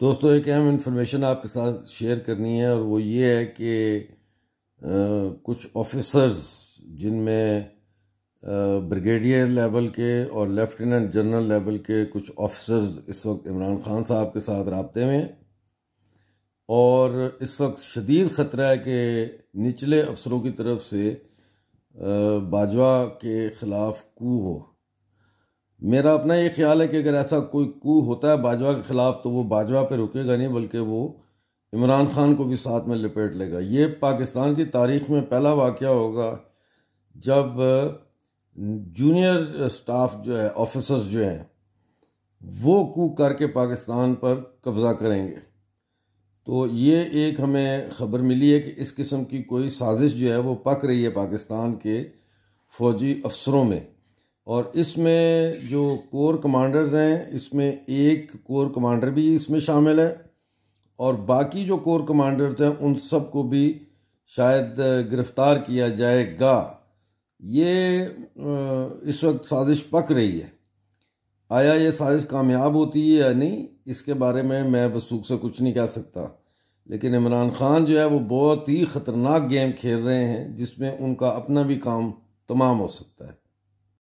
दोस्तों एक अहम इन्फॉर्मेशन आपके साथ शेयर करनी है और वो ये है कि आ, कुछ ऑफिसर्स जिनमें ब्रिगेडियर लेवल के और लेफ्टिनेंट जनरल लेवल के कुछ ऑफिसर्स इस वक्त इमरान खान साहब के साथ रबते में और इस वक्त शदीद ख़तरा है कि निचले अफसरों की तरफ से बाजवा के ख़िलाफ़ कू हो मेरा अपना ये ख्याल है कि अगर ऐसा कोई कू होता है बाजवा के ख़िलाफ़ तो वो बाजवा पे रुकेगा नहीं बल्कि वो इमरान खान को भी साथ में लपेट लेगा ये पाकिस्तान की तारीख में पहला वाक़ होगा जब जूनियर स्टाफ जो है ऑफिसर्स जो हैं वो कू करके पाकिस्तान पर कब्ज़ा करेंगे तो ये एक हमें ख़बर मिली है कि इस किस्म की कोई साजिश जो है वो पक रही है पाकिस्तान के फ़ौजी अफसरों में और इसमें जो कोर कमांडर्स हैं इसमें एक कोर कमांडर भी इसमें शामिल है और बाकी जो कोर कमांडर्स हैं उन सब को भी शायद गिरफ़्तार किया जाएगा ये इस वक्त साजिश पक रही है आया ये साजिश कामयाब होती है या नहीं इसके बारे में मैं वसूख से कुछ नहीं कह सकता लेकिन इमरान खान जो है वो बहुत ही ख़तरनाक गेम खेल रहे हैं जिसमें उनका अपना भी काम तमाम हो सकता है